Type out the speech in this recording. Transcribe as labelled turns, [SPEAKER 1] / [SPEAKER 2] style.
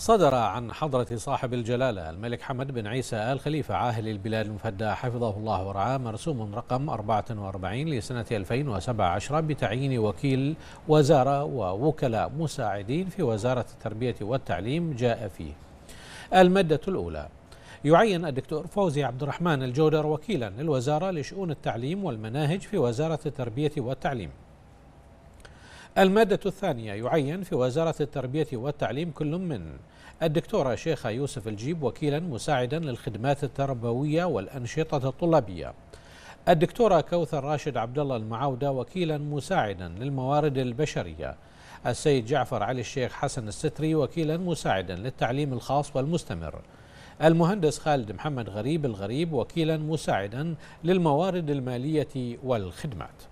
[SPEAKER 1] صدر عن حضرة صاحب الجلالة الملك حمد بن عيسى آل خليفة عاهل البلاد المفدى حفظه الله ورعاه مرسوم رقم 44 لسنة 2017 بتعيين وكيل وزارة ووكلاء مساعدين في وزارة التربية والتعليم جاء فيه المادة الأولى يعين الدكتور فوزي عبد الرحمن الجودر وكيلا للوزارة لشؤون التعليم والمناهج في وزارة التربية والتعليم المادة الثانية يعين في وزارة التربية والتعليم كل من الدكتورة شيخة يوسف الجيب وكيلا مساعدا للخدمات التربوية والأنشطة الطلابية الدكتورة كوثر راشد عبد الله المعاودة وكيلا مساعدا للموارد البشرية السيد جعفر علي الشيخ حسن الستري وكيلا مساعدا للتعليم الخاص والمستمر المهندس خالد محمد غريب الغريب وكيلا مساعدا للموارد المالية والخدمات